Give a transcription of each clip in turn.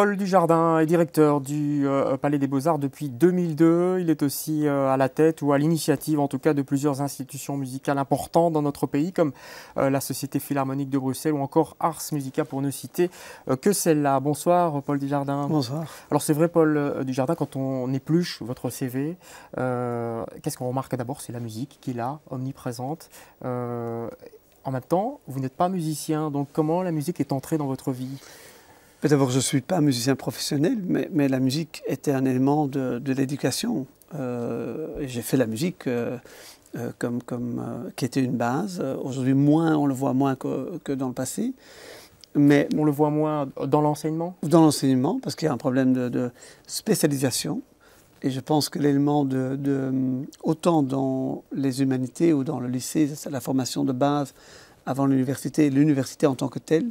Paul Dujardin est directeur du euh, Palais des Beaux-Arts depuis 2002. Il est aussi euh, à la tête ou à l'initiative en tout cas de plusieurs institutions musicales importantes dans notre pays comme euh, la Société Philharmonique de Bruxelles ou encore Ars Musica pour ne citer que celle-là. Bonsoir Paul Dujardin. Bonsoir. Alors c'est vrai Paul Dujardin, quand on épluche votre CV, qu'est-ce qu'on remarque d'abord C'est la musique qui est là, omniprésente. en même temps, vous n'êtes pas musicien, donc comment la musique est entrée dans votre vie D'abord, je ne suis pas musicien professionnel, mais, la musique était un élément de, l'éducation. Euh, j'ai fait la musique euh, euh, comme, qui était une base. Aujourd'hui, moins, on le voit moins que, dans le passé. Mais on le voit moins dans l'enseignement Dans l'enseignement, parce qu'il y a un problème de, spécialisation. Et je pense que l'élément de, autant dans les humanités ou dans le lycée, la formation de base avant l'université, l'université en tant que telle,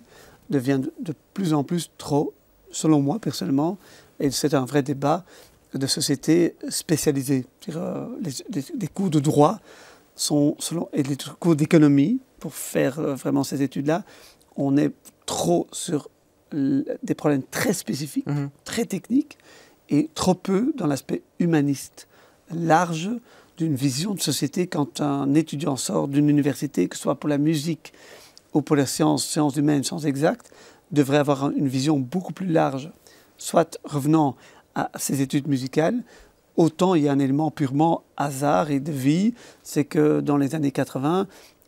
devient de plus en plus trop, selon moi personnellement, et c'est un vrai débat de société spécialisée. Euh, les, les, cours de droit sont, selon, et les cours d'économie, pour faire euh, vraiment ces études-là, on est trop sur des problèmes très spécifiques, mhm. très techniques, et trop peu dans l'aspect humaniste, large d'une vision de société quand un étudiant sort d'une université, que ce soit pour la musique, ou pour les sciences, sciences humaines, sciences exactes, devrait avoir une vision beaucoup plus large. Soit revenant à ses études musicales, autant il y a un élément purement hasard et de vie, c'est que dans les années 80,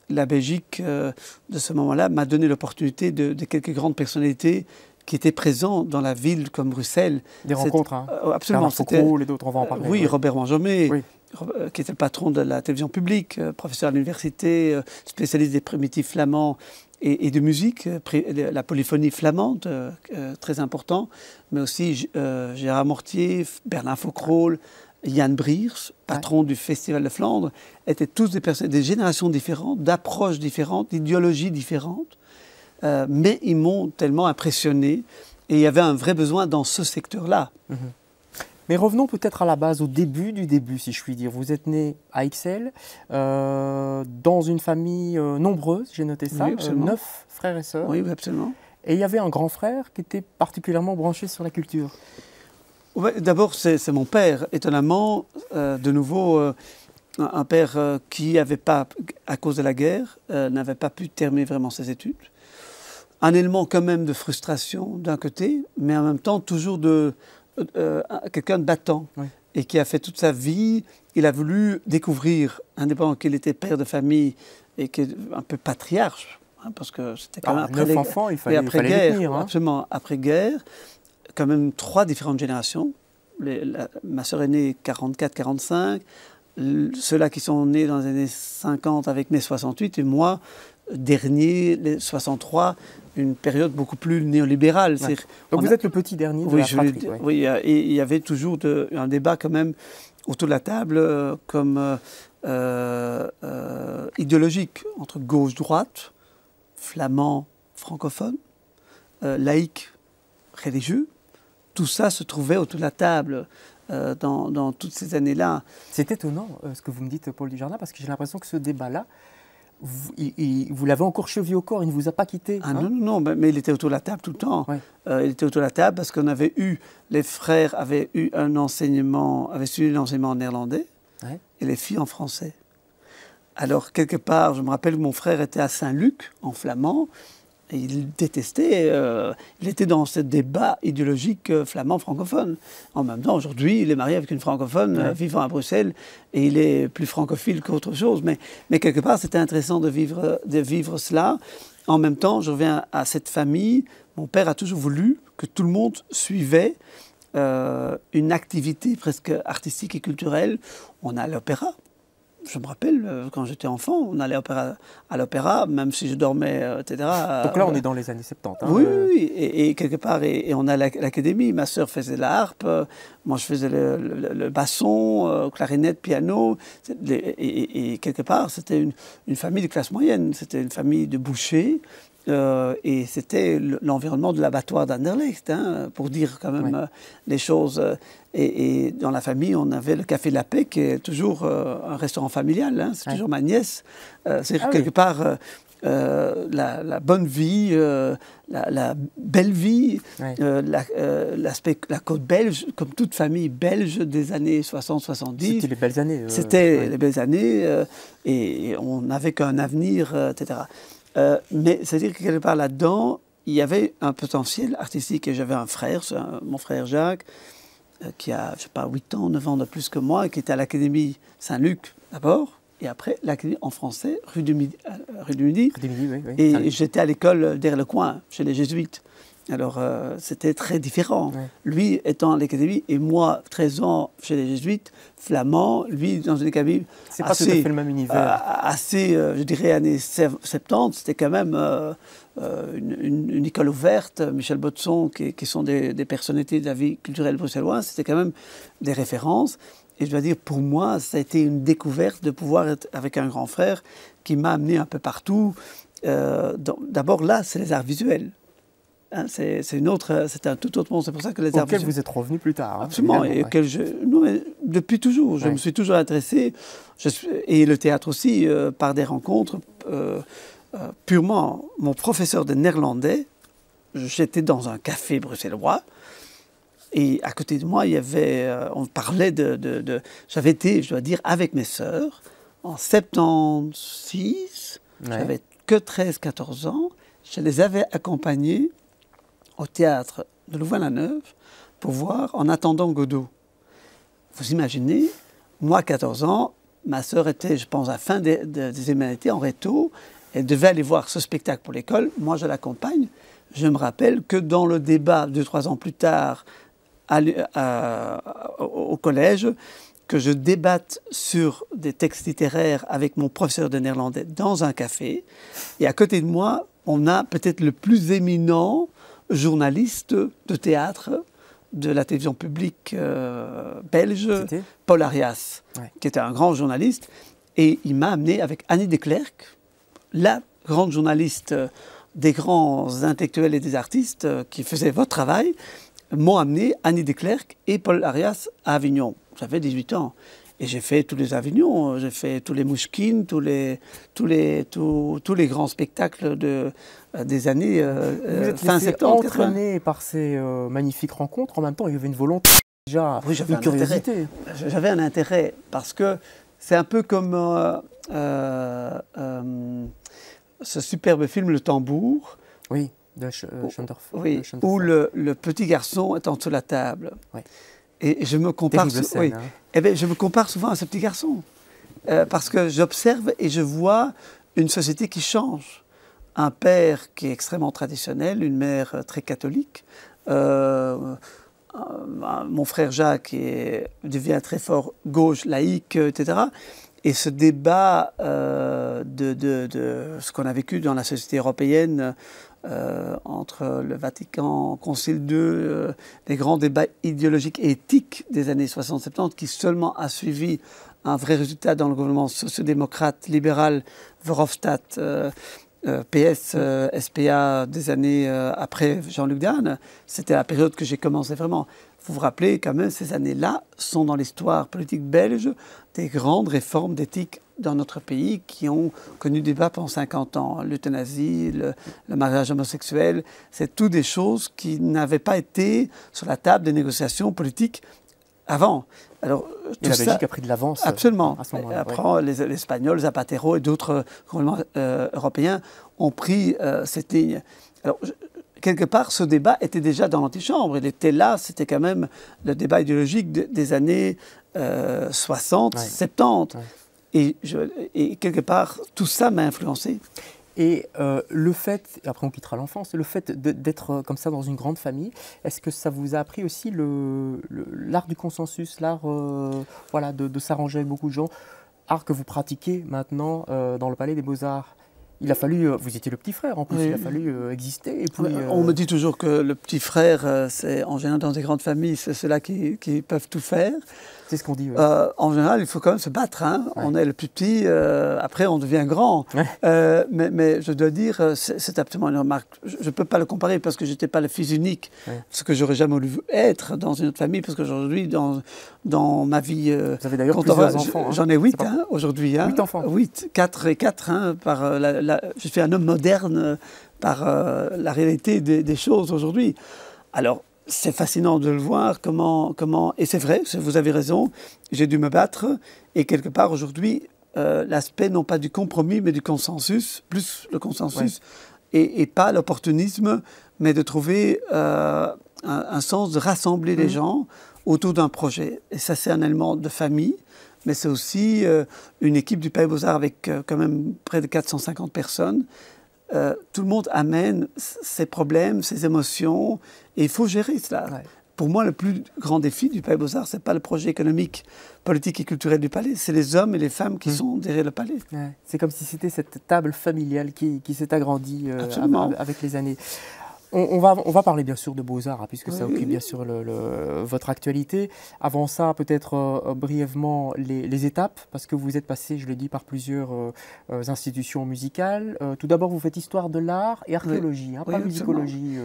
la Belgique euh, de ce moment-là m'a donné l'opportunité de, quelques grandes personnalités qui étaient présentes dans la ville comme Bruxelles. Des rencontres, hein. Euh, absolument. Foucault, les d'autres, on va en parler. Oui, Robert Manjomet, oui. Euh, qui était le patron de la télévision publique, euh, professeur à l'université, euh, spécialiste des primitifs flamands et, de musique, la polyphonie flamande, très important, mais aussi Gérard Mortier, Bernard Faucrol, Yann Briers, patron du Festival de Flandre, étaient tous des personnes, des générations différentes, d'approches différentes, d'idéologies différentes, mais ils m'ont tellement impressionné et il y avait un vrai besoin dans ce secteur-là. Mm-hmm. Mais revenons peut-être à la base, au début du début, si je puis dire. Vous êtes né à Ixelles, euh, dans une famille euh, nombreuse, j'ai noté ça, euh, neuf frères et sœurs. Oui, absolument. Et il y avait un grand frère qui était particulièrement branché sur la culture. D'abord, c'est mon père, étonnamment, de nouveau, un père qui pas, à cause de la guerre, n'avait pas pu terminer vraiment ses études. Un élément quand même de frustration d'un côté, mais en même temps toujours de, euh, quelqu'un de battant et qui a fait toute sa vie. Il a voulu découvrir, indépendant qu'il était père de famille et qui un peu patriarche, hein, parce que c'était quand ah, même après les, il fallait, et après il fallait guerre, hein. absolument après guerre, quand même trois différentes générations. ma sœur aînée 44-45, ceux-là qui sont nés dans les années 50 avec mai 68 et moi dernier, les 63, une période beaucoup plus néolibérale. Donc vous êtes le petit dernier de la patrie, Oui, il y avait toujours de... un débat quand même autour de la table euh, comme euh, euh, idéologique entre gauche-droite, flamand, francophone, laïque, religieux. Tout ça se trouvait autour de la table. Dans, dans, toutes ces années-là. C'est étonnant ce que vous me dites, Paul Dujardin, parce que j'ai l'impression que ce débat-là, vous, vous l'avez encore chevillé au corps, il ne vous a pas quitté. Ah, hein non, non, non, mais il était autour de la table tout le temps. Euh, il était autour de la table parce qu'on avait eu, les frères avaient eu un enseignement, avaient suivi l'enseignement en néerlandais et les filles en français. Alors, quelque part, je me rappelle que mon frère était à Saint-Luc, en flamand, il détestait, euh, il était dans ce débat idéologique euh, flamand-francophone. En même temps, aujourd'hui, il est marié avec une francophone euh, vivant à Bruxelles et il est plus francophile qu'autre chose. Mais, mais quelque part, c'était intéressant de vivre, de vivre cela. En même temps, je reviens à cette famille. Mon père a toujours voulu que tout le monde suivait une activité presque artistique et culturelle. On a l'opéra, je me rappelle, euh, quand j'étais enfant, on allait à l'opéra, même si je dormais, euh, etc. Donc là, on euh, est dans les années 70. Hein, oui, et, quelque part, et, on a l'académie. Ma sœur faisait la moi je faisais le, basson, clarinette, piano. Et, quelque part, c'était une, une, famille de classe moyenne, c'était une famille de bouchers. Euh, et c'était l'environnement de l'abattoir d'Anderlecht, hein, pour dire quand même euh, les choses. Euh, et, dans la famille, on avait le Café La Paix, qui est toujours un restaurant familial. Hein, c'est toujours ma nièce. c'est ah quelque part la, bonne vie, la, belle vie, la, côte belge, comme toute famille belge des années 60-70. C'était les belles années. C'était les belles années et on n'avait qu'un avenir, etc. Euh, mais c'est-à-dire que quelque part là-dedans, il y avait un potentiel artistique. Et j'avais un frère, mon frère Jacques, euh, qui a, je sais pas, 8 ans, 9 ans de plus que moi, qui était à l'Académie Saint-Luc d'abord, et après l'Académie en français, rue du Midi. Euh, rue Midi. Et j'étais à l'école derrière le coin, chez les Jésuites. Alors, euh, c'était très différent. Lui étant à l'académie et moi, 13 ans chez les jésuites, flamand, lui dans une académie. C'est pas tout fait le même univers. Euh, assez, euh, je dirais, années 70, c'était quand même une, école ouverte. Michel Botson, qui, sont des, des, personnalités de la vie culturelle bruxelloise, c'était quand même des références. Et je dois dire, pour moi, ça a été une découverte de pouvoir être avec un grand frère qui m'a amené un peu partout. D'abord, là, c'est les arts visuels. Hein, c'est une autre, c'est un tout autre monde. C'est pour ça que les arbres. vous êtes revenu plus tard. Hein, absolument. Et depuis toujours, je me suis toujours intéressé. Je, et le théâtre aussi, euh, par des rencontres. Euh, euh, purement, mon professeur de néerlandais, j'étais dans un café bruxellois. Et à côté de moi, il y avait, on parlait de, j'avais été, je dois dire, avec mes sœurs en 76. Ouais. J'avais que 13-14 ans. Je les avais accompagnées au théâtre de Louvain-la-Neuve pour voir En attendant Godot. Vous imaginez, moi, 14 ans, ma sœur était, je pense, à fin des, des, en réto. Elle devait aller voir ce spectacle pour l'école. Moi, je l'accompagne. Je me rappelle que dans le débat, deux, trois ans plus tard, au collège, que je débatte sur des textes littéraires avec mon professeur de néerlandais dans un café. Et à côté de moi, on a peut-être le plus éminent journaliste de théâtre de la télévision publique euh, belge, Paul Arias, qui était un grand journaliste. Et il m'a amené avec Annie Declercq, la grande journaliste des grands intellectuels et des artistes euh, qui faisait votre travail, m'ont amené Annie Declercq et Paul Arias à Avignon. J'avais 18 ans. Et j'ai fait tous les Avignons, j'ai fait tous les Mouchkines, tous les, tous les, tous, tous les grands spectacles de, euh, des années euh, Vous euh, êtes entraîné par ces euh, magnifiques rencontres, en même temps, il y avait une volonté déjà, oui, une curiosité. J'avais un intérêt parce que c'est un peu comme ce superbe film Le Tambour. Oui. De oui, où le, le, petit garçon est en dessous de la table. Oui. Et je me compare, hein. eh ben, je me compare souvent à ce petit garçon. Euh, parce que j'observe et je vois une société qui change. Un père qui est extrêmement traditionnel, une mère très catholique. Euh, euh, mon frère Jacques est, devient très fort gauche, laïque, etc. Et ce débat de, de, ce qu'on a vécu dans la société européenne euh, entre le Vatican, Concile II, euh, les grands débats idéologiques et éthiques des années 60-70, qui seulement a suivi un vrai résultat dans le gouvernement sociodémocrate, libéral, Verhofstadt, euh, PS, SPA des années après Jean-Luc Darne. c'était la période que j'ai commencé vraiment. Vous vous rappelez quand même, ces années-là sont dans l'histoire politique belge des grandes réformes d'éthique dans notre pays qui ont connu des débats pendant 50 ans. L'euthanasie, le, mariage homosexuel, c'est toutes des choses qui n'avaient pas été sur la table des négociations politiques avant. Alors, tout la Belgique a pris de l'avance. Euh, Absolument. Après, les, Espagnols, Zapatero et d'autres gouvernements euh, euh, européens ont pris cette ligne. Alors, quelque part, ce débat était déjà dans l'antichambre. Il était là, c'était quand même le débat idéologique des années 60, 70. Et, et quelque part, tout ça m'a influencé. Et euh, le fait, après on quittera l'enfance, le fait d'être euh, comme ça dans une grande famille, est-ce que ça vous a appris aussi l'art le, du consensus, l'art euh, voilà, de, s'arranger avec beaucoup de gens, art que vous pratiquez maintenant dans le Palais des Beaux-Arts il a fallu, vous étiez le petit frère en plus, il a fallu exister. Et On me dit toujours que le petit frère, c'est en général dans des grandes familles, c'est ceux-là qui, qui, peuvent tout faire. C'est ce qu'on dit. Euh, en général, il faut quand même se battre. Hein. On est le plus petit, euh, après on devient grand. Euh, mais, mais, je dois dire, c'est absolument une remarque. Je ne peux pas le comparer parce que je n'étais pas le fils unique, ce que j'aurais jamais voulu être dans une autre famille, parce qu'aujourd'hui, dans, dans ma vie. Vous avez d'ailleurs enfants. Hein. J'en ai huit hein, aujourd'hui. Huit enfants. Huit, quatre et quatre. par la, je suis un homme moderne par la réalité des, des choses aujourd'hui. Alors, c'est fascinant de le voir, comment, comment et c'est vrai, vous avez raison, j'ai dû me battre, et quelque part aujourd'hui, euh, l'aspect non pas du compromis, mais du consensus, plus le consensus, et, pas l'opportunisme, mais de trouver euh, un, sens de rassembler les mmh. gens autour d'un projet. Et ça, c'est un élément de famille, mais c'est aussi euh, une équipe du Pays Beaux-Arts avec quand même près de 450 personnes. Euh, tout le monde amène ses problèmes, ses émotions, et il faut gérer cela. Pour moi, le plus grand défi du Palais Beaux-Arts, ce n'est pas le projet économique, politique et culturel du Palais, c'est les hommes et les femmes qui mmh. sont derrière le Palais. C'est comme si c'était cette table familiale qui, s'est agrandie euh, avec les années on, va, on va parler bien sûr de Beaux-Arts, hein, puisque ça occupe bien sûr votre actualité. Avant ça, peut-être euh, euh, brièvement les, étapes, parce que vous êtes passé, je le dis, par plusieurs euh, institutions musicales. tout d'abord, vous faites histoire de l'art et archéologie, hein, pas musicologie.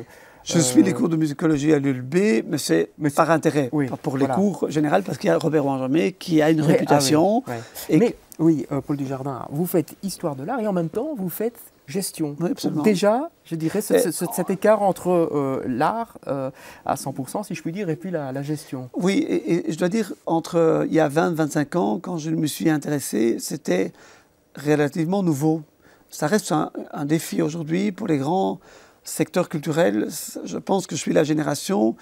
je suis les cours de musicologie à l'ULB, mais c'est par intérêt, pas pour les cours généraux, parce qu'il y a Robert Wanjamet qui a une ah réputation. et oui, Paul Dujardin, vous faites histoire de l'art et en même temps, vous faites gestion. Déjà, je dirais, cet écart entre euh, l'art euh, à 100%, si je puis dire, et puis la, gestion. Oui, et, je dois dire, entre euh, il y a 20-25 ans, quand je me suis intéressé, c'était relativement nouveau. Ça reste un, défi aujourd'hui pour les grands secteurs culturels. Je pense que je suis la génération,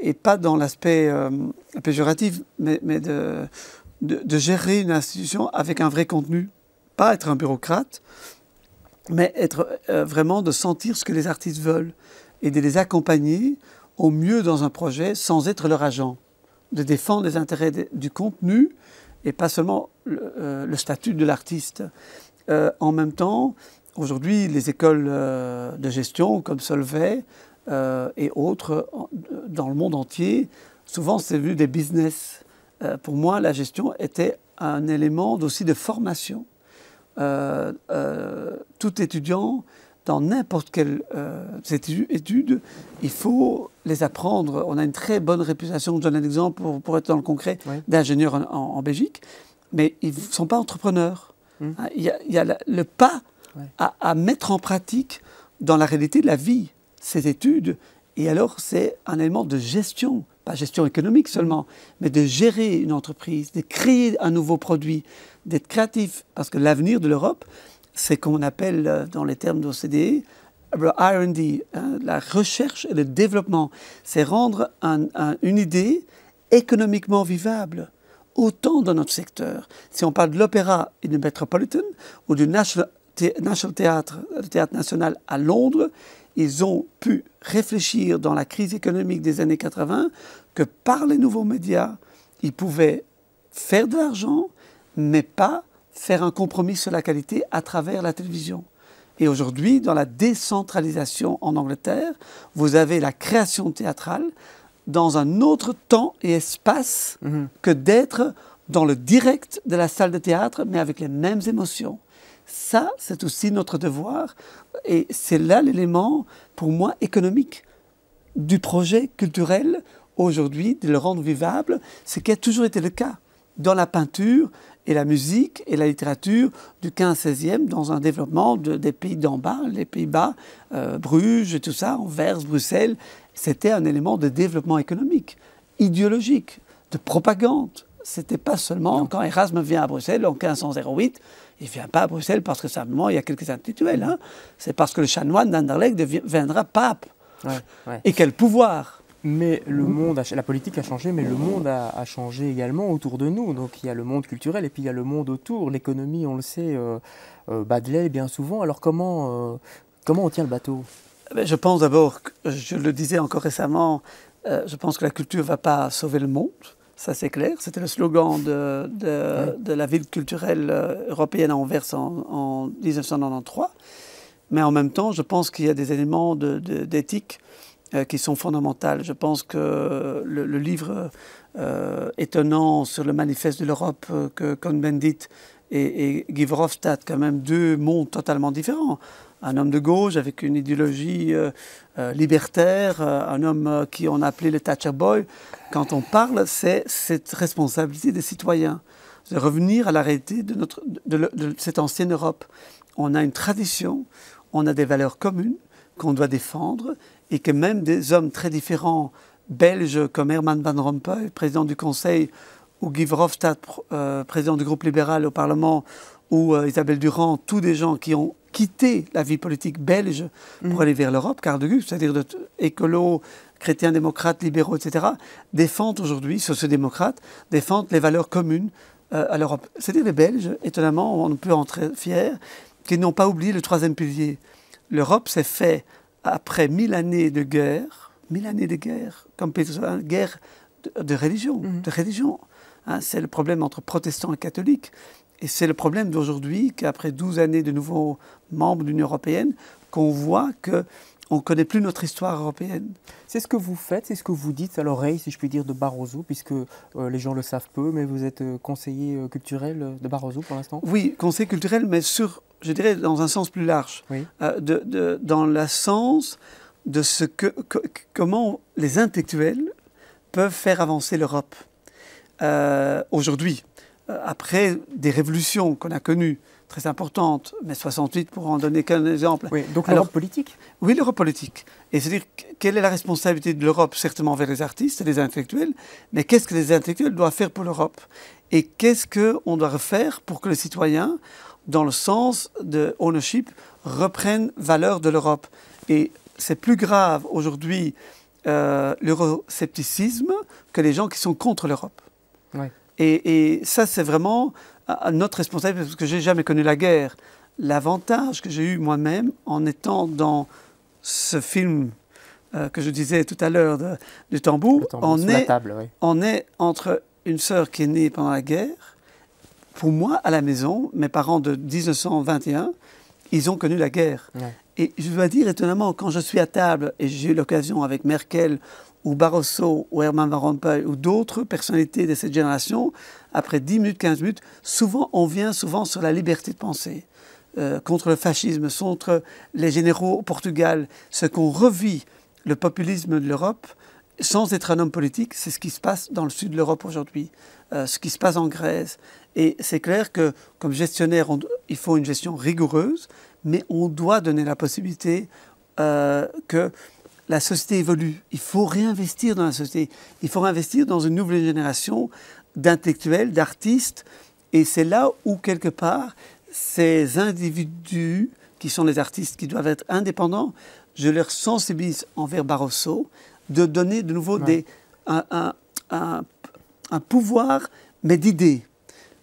et pas dans l'aspect péjoratif, mais, de gérer une institution avec un vrai contenu. Pas être un bureaucrate, mais être euh, vraiment de sentir ce que les artistes veulent et de les accompagner au mieux dans un projet sans être leur agent, de défendre les intérêts du contenu et pas seulement le, euh, statut de l'artiste. Euh, en même temps, aujourd'hui, les écoles de gestion comme Solvay et autres dans le monde entier, souvent c'est vu des business. pour moi, la gestion était un élément aussi de formation. Euh, euh, tout étudiant, dans n'importe quelle euh, étude, il faut les apprendre. On a une très bonne réputation, je donne un exemple pour, pour être dans le concret, d'ingénieurs en, Belgique, mais ils ne sont pas entrepreneurs. Mmh. Hein, il y a, le pas à, à mettre en pratique dans la réalité de la vie, ces études. Et alors, c'est un élément de gestion pas gestion économique seulement, mmh. mais de gérer une entreprise, de créer un nouveau produit, d'être créatif, parce que l'avenir de l'Europe, c'est qu'on appelle euh, dans les termes de l'OCDE RD, hein, la recherche et le développement. C'est rendre une idée économiquement vivable, autant dans notre secteur. Si on parle de l'opéra et du Metropolitan ou du National, National Theatre, le euh, théâtre national à Londres, ils ont pu réfléchir dans la crise économique des années 80 que par les nouveaux médias, ils pouvaient faire de l'argent, mais pas faire un compromis sur la qualité à travers la télévision. Et aujourd'hui, dans la décentralisation en Angleterre, vous avez la création théâtrale dans un autre temps et espace mhm. que d'être dans le direct de la salle de théâtre, mais avec les mêmes émotions. Ça, c'est aussi notre devoir, et c'est là l'élément, pour moi, économique du projet culturel aujourd'hui, de le rendre vivable, ce qui a toujours été le cas dans la peinture et la musique et la littérature du 15-16e dans un développement des pays d'en bas, les Pays-Bas, euh, Bruges et tout ça, Anvers, Bruxelles. C'était un élément de développement économique, idéologique, de propagande. C'était pas seulement quand Erasme vient à Bruxelles en 1508, il vient pas à Bruxelles parce que simplement il y a quelques intellectuels. Hein. C'est parce que le chanoine d'Anderlecht deviendra pape. Et quel pouvoir mais le mhm. monde, la politique a changé, mais le monde a, changé également autour de nous. Donc il y a le monde culturel et puis il y a le monde autour. L'économie, on le sait, euh, euh bien souvent. Alors comment, euh, comment on tient le bateau eh ben, Je pense d'abord, je le disais encore récemment, euh, je pense que la culture ne va pas sauver le monde. Ça, c'est clair. C'était le slogan de, de, la ville culturelle européenne à Anvers en, 1993. Mais en même temps, je pense qu'il y a des éléments d'éthique euh, qui sont fondamentales. Je pense que le, livre euh, euh, étonnant sur le manifeste de l'Europe que Cohn-Bendit et, et Guy Verhofstadt, quand même deux mondes totalement différents. Un homme de gauche avec une idéologie libertaire, un homme qui on appelait le Thatcher Boy. Quand on parle, c'est cette responsabilité des citoyens, de revenir à la réalité de, notre, de cette ancienne Europe. On a une tradition, on a des valeurs communes qu'on doit défendre et que même des hommes très différents, belges comme Herman Van Rompuy, président du Conseil, ou Guy Verhofstadt, euh, président du groupe libéral au Parlement, ou euh, Isabelle Durand, tous des gens qui ont quitté la vie politique belge pour mm. aller vers l'Europe, car de c'est-à-dire de écolo, chrétiens, démocrates, libéraux, etc., défendent aujourd'hui, sociodémocrates, défendent les valeurs communes euh, à l'Europe. C'est-à-dire les Belges, étonnamment, on peut en être fier, qui n'ont pas oublié le troisième pilier. L'Europe s'est fait après mille années de guerre, mille années de guerre, comme guerre de, religion, de religion. Mhm. Hein, c'est le problème entre protestants et catholiques. Et c'est le problème d'aujourd'hui qu'après 12 années de nouveaux membres de l'Union européenne, qu'on voit que on ne connaît plus notre histoire européenne. C'est ce que vous faites, c'est ce que vous dites à l'oreille, si je puis dire, de Barroso, puisque euh, les gens le savent peu, mais vous êtes euh, conseiller euh, culturel de Barroso pour l'instant. Oui, conseiller culturel, mais sur je dirais dans un sens plus large, euh, dans le sens de ce que, comment les intellectuels peuvent faire avancer l'Europe euh, aujourd'hui, euh, après des révolutions qu'on a connues très importantes, mais 68 pour en donner qu'un exemple. donc l'Europe politique Oui, l'Europe politique. Et c'est-à-dire, quelle est la responsabilité de l'Europe, certainement vers les artistes et les intellectuels, mais qu'est-ce que les intellectuels doivent faire pour l'Europe Et qu'est-ce qu'on doit refaire pour que les citoyens dans le sens de ownership, reprennent valeur de l'Europe. Et c'est plus grave aujourd'hui euh, l'euroscepticisme que les gens qui sont contre l'Europe. Et, ça, c'est vraiment notre responsabilité, parce que j'ai jamais connu la guerre. L'avantage que j'ai eu moi-même en étant dans ce film euh, que je disais tout à l'heure du tambour, est, on est entre une sœur qui est née pendant la guerre pour moi, à la maison, mes parents de 1921, ils ont connu la guerre. Et je dois dire, étonnamment, quand je suis à table, et j'ai eu l'occasion avec Merkel ou Barroso ou Herman Van Rompuy ou d'autres personnalités de cette génération, après 10 minutes, 15 minutes, souvent on vient souvent sur la liberté de penser, euh, contre le fascisme, contre les généraux au Portugal, ce qu'on revit, le populisme de l'Europe, sans être un homme politique, c'est ce qui se passe dans le sud de l'Europe aujourd'hui, euh, ce qui se passe en Grèce. Et c'est clair que comme gestionnaire, il faut une gestion rigoureuse, mais on doit donner la possibilité euh, que la société évolue. Il faut réinvestir dans la société. Il faut réinvestir dans une nouvelle génération d'intellectuels, d'artistes. Et c'est là où, quelque part, ces individus qui sont les artistes qui doivent être indépendants, je leur sensibilise envers Barroso de donner de nouveau des, un pouvoir, mais d'idées.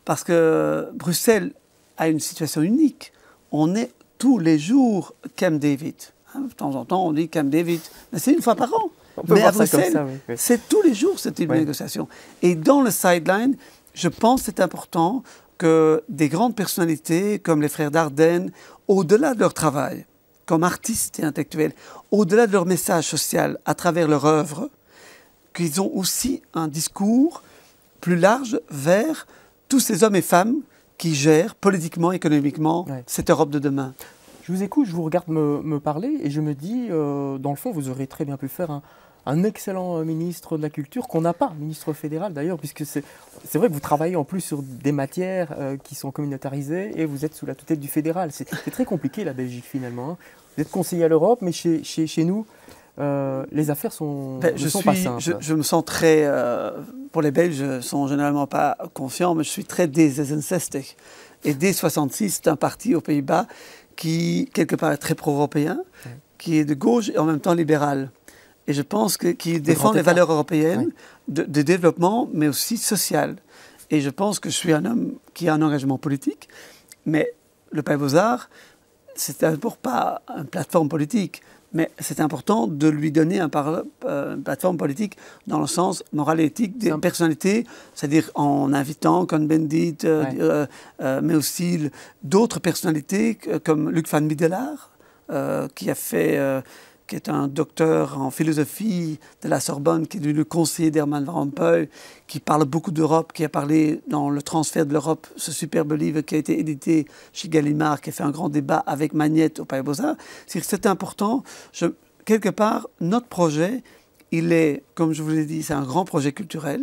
Parce que Bruxelles a une situation unique. On est tous les jours Cam David. Hein, de temps en temps, on dit Cam David, mais c'est une fois par an. mais à Bruxelles, c'est tous les jours type une négociation. Et dans le sideline, je pense que c'est important que des grandes personnalités comme les frères Dardenne, au-delà de leur travail, comme artistes et intellectuels, au-delà de leur message social, à travers leur œuvre, qu'ils ont aussi un discours plus large vers tous ces hommes et femmes qui gèrent politiquement, économiquement cette Europe de demain. Je vous écoute, je vous regarde me, parler et je me dis, euh, dans le fond, vous aurez très bien pu faire un, excellent euh, ministre de la Culture qu'on n'a pas, ministre fédéral d'ailleurs, puisque c'est vrai que vous travaillez en plus sur des matières euh, qui sont communautarisées et vous êtes sous la tutelle du fédéral. C'est très compliqué la Belgique finalement. Hein. Vous êtes conseiller à l'Europe, mais chez, nous, les affaires sont, ben, ne sont pas simples. je, me sens très pour les Belges, euh, sont généralement pas confiants, mais je suis très 66 Et D66, c'est un parti aux Pays-Bas qui, quelque part, est très pro-européen, qui est de gauche et en même temps libéral. Et je pense qu'il défend les valeurs européennes de, développement, mais aussi social. Et je pense que je suis un homme qui a un engagement politique, mais le Pays Beaux-Arts, c'est pour pas une plateforme politique mais c'est important de lui donner un euh, une plateforme politique dans le sens moral et éthique des personnalités, c'est-à-dire en invitant Cohn-Bendit, euh, euh, mais aussi d'autres personnalités comme Luc van Middelaar qui a fait qui est un docteur en philosophie de la Sorbonne, qui est devenu conseiller d'Herman Van Rompuy, qui parle beaucoup d'Europe, qui a parlé dans Le transfert de l'Europe, ce superbe livre qui a été édité chez Gallimard, qui a fait un grand débat avec Magnette au Palais C'est important. quelque part, notre projet, il est, comme je vous l'ai dit, c'est un grand projet culturel,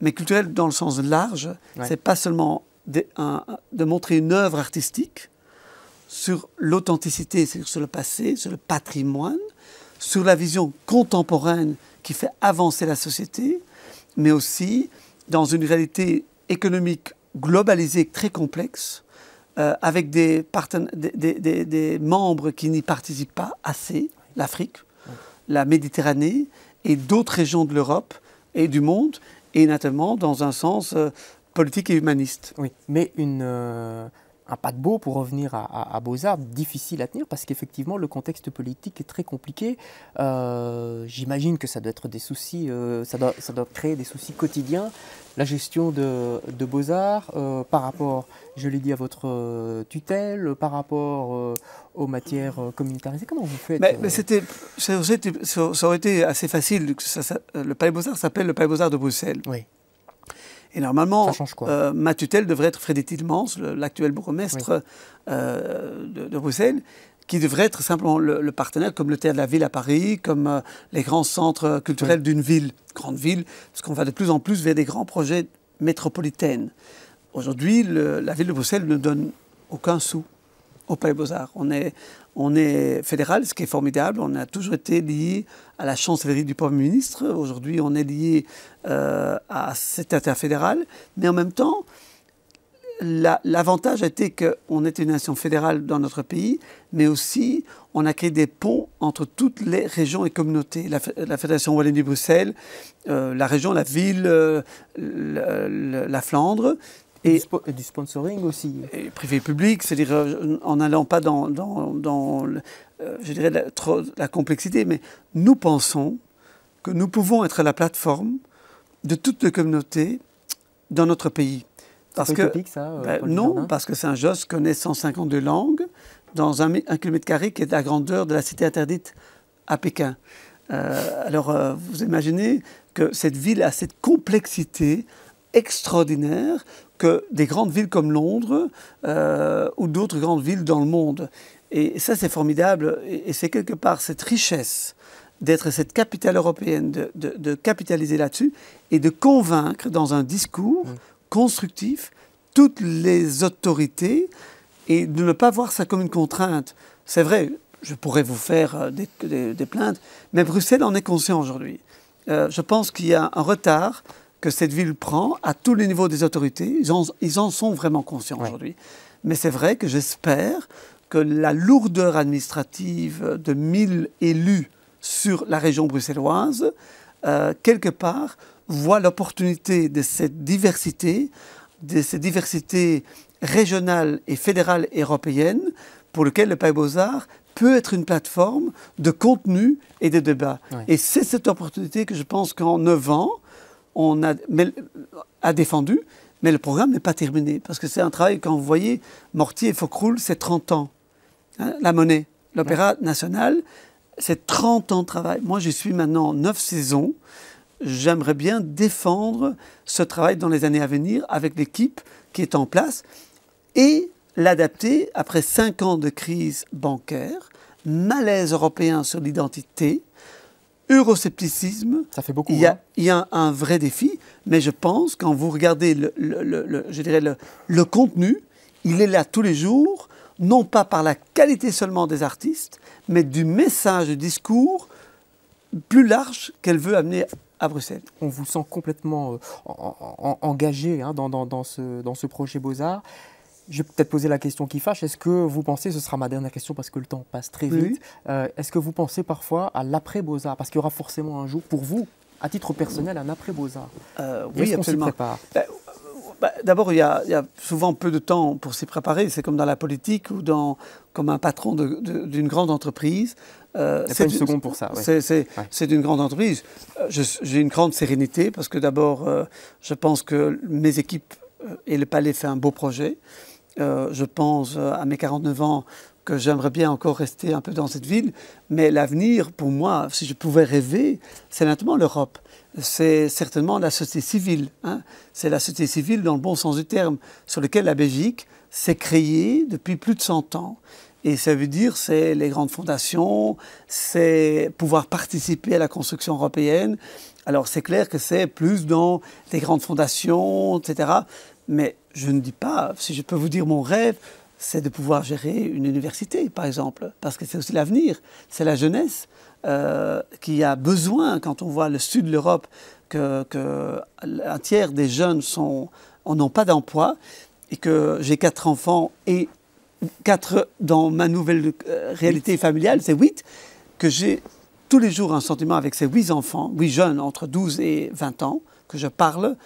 mais culturel dans le sens large. C'est pas seulement de, de montrer une œuvre artistique, sur l'authenticité, c'est-à-dire sur le passé, sur le patrimoine, sur la vision contemporaine qui fait avancer la société, mais aussi dans une réalité économique globalisée très complexe, euh, avec des, des, membres qui n'y participent pas assez, l'Afrique, la Méditerranée et d'autres régions de l'Europe et du monde, et notamment dans un sens euh, politique et humaniste. Oui, mais une, euh, un pas de beau pour revenir à, Beaux-Arts, difficile à tenir parce qu'effectivement le contexte politique est très compliqué. Euh, j'imagine que ça doit être des soucis, euh, ça, doit, ça, créer des soucis quotidiens. La gestion de, Beaux-Arts euh, par rapport, je l'ai dit, à votre tutelle, par rapport aux matières communautarisées, comment vous faites ça, aurait été assez facile. le Palais Beaux-Arts s'appelle le Palais Beaux-Arts de Bruxelles. Oui. Et normalement, euh, ma tutelle devrait être Frédéric Tillemans, l'actuel bourgmestre euh, de, Bruxelles, qui devrait être simplement le, partenaire, comme le Théâtre de la Ville à Paris, comme euh, les grands centres culturels d'une ville, grande ville, parce qu'on va de plus en plus vers des grands projets métropolitains. Aujourd'hui, la ville de Bruxelles ne donne aucun sou au Palais Beaux-Arts. On est, on est fédéral, ce qui est formidable. On a toujours été lié à la chancellerie du Premier ministre. Aujourd'hui, on est lié euh, à cet interfédéral. fédéral. Mais en même temps, l'avantage a été qu'on était une nation fédérale dans notre pays, mais aussi on a créé des ponts entre toutes les régions et communautés. La, Fédération Wallonie-Bruxelles, euh, la région, la ville, euh, la Flandre, et, du sponsoring aussi. Et privé et public, c'est-à-dire euh, en n'allant pas dans, dans, euh, je dirais la, trop, la, complexité, mais nous pensons que nous pouvons être la plateforme de toutes les communautés dans notre pays. Parce que, ça, euh, ben, non, parce que saint jos connaît 152 langues dans un, un kilomètre carré qui est la grandeur de la cité interdite à Pékin. alors, vous imaginez que cette ville a cette complexité extraordinaire que des grandes villes comme Londres euh, ou d'autres grandes villes dans le monde. Et ça, c'est formidable. Et c'est quelque part cette richesse d'être cette capitale européenne, de, de, capitaliser là-dessus et de convaincre dans un discours mm. constructif toutes les autorités et de ne pas voir ça comme une contrainte. C'est vrai, je pourrais vous faire euh, des, des, plaintes, mais Bruxelles en est conscient aujourd'hui. Euh, je pense qu'il y a un retard que cette ville prend à tous les niveaux des autorités. Ils en, sont vraiment conscients aujourd'hui. Mais c'est vrai que j'espère que la lourdeur administrative de 1000 élus sur la région bruxelloise, euh, quelque part, voit l'opportunité de cette diversité, de cette diversité régionale et fédérale européenne, pour lequel le Pays Beaux-Arts peut être une plateforme de contenu et de débat. Et c'est cette opportunité que je pense qu'en 9 ans, on a, a défendu, mais le programme n'est pas terminé. Parce que c'est un travail, quand vous voyez, Mortier et Faucroul, c'est 30 ans. Hein, la monnaie, l'opéra national, c'est 30 ans de travail. Moi, j'y suis maintenant 9 saisons. J'aimerais bien défendre ce travail dans les années à venir avec l'équipe qui est en place et l'adapter après 5 ans de crise bancaire, malaise européen sur l'identité, euroscepticisme. Ça fait beaucoup. Hein. Il y a, un, vrai défi, mais je pense, quand vous regardez le, contenu, il est là tous les jours, non pas par la qualité seulement des artistes, mais du message, du discours plus large qu'elle veut amener à Bruxelles. On vous sent complètement euh, engagé hein, dans ce projet Beaux-Arts. Je vais peut-être poser la question qui fâche. Est-ce que vous pensez, ce sera ma dernière question parce que le temps passe très vite, euh, est-ce que vous pensez parfois à l'après-Beaux-Arts Parce qu'il y aura forcément un jour, pour vous, à titre personnel, un après-Beaux-Arts. Euh, oui, absolument. Bah, bah, d'abord, il y, a souvent peu de temps pour s'y préparer. C'est comme dans la politique ou dans, comme un patron d'une grande entreprise. Euh, c'est une seconde pour ça. C'est d'une grande entreprise. Euh, j'ai une grande sérénité parce que d'abord, je pense que mes équipes et le Palais font un beau projet. Euh, je pense euh, à mes 49 ans que j'aimerais bien encore rester un peu dans cette ville, mais l'avenir pour moi, si je pouvais rêver, c'est nettement l'Europe. C'est certainement la société civile. Hein. C'est la société civile dans le bon sens du terme, sur lequel la Belgique s'est créée depuis plus de 100 ans. Et ça veut dire, c'est les grandes fondations, c'est pouvoir participer à la construction européenne. Alors c'est clair que c'est plus dans les grandes fondations, etc. Mais je ne dis pas, si je peux vous dire mon rêve, c'est de pouvoir gérer une université, par exemple, parce que c'est aussi l'avenir, c'est la jeunesse euh, qui a besoin, quand on voit le sud de l'Europe, que, un tiers des jeunes sont, n'ont pas d'emploi, et que j'ai quatre enfants et quatre dans ma nouvelle euh, réalité familiale, c'est huit, que j'ai tous les jours un sentiment avec ces huit enfants, huit jeunes entre 12 et 20 ans, que je parle,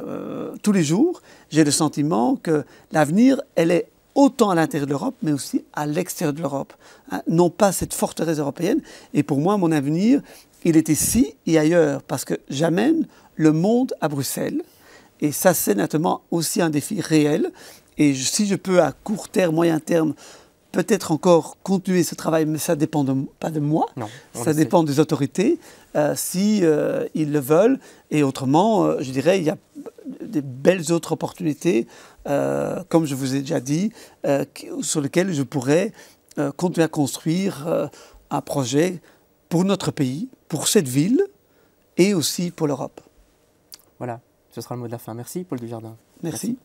euh, tous les jours, j'ai le sentiment que l'avenir, elle est autant à l'intérieur de l'Europe, mais aussi à l'extérieur de l'Europe. Hein. non pas cette forteresse européenne. Et pour moi, mon avenir, il est ici et ailleurs, parce que j'amène le monde à Bruxelles. Et ça, c'est notamment aussi un défi réel. Et si je peux, à court terme, moyen terme, peut-être encore continuer ce travail, mais ça dépend pas de moi, ça dépend des autorités, euh, si euh, ils le veulent. Et autrement, euh, je dirais, il y a des belles autres opportunités, comme je vous ai déjà dit, sur lesquelles je pourrais continuer à construire un projet pour notre pays, pour cette ville et aussi pour l'Europe. Voilà, ce sera le mot de la fin. Merci Paul Dujardin. Merci.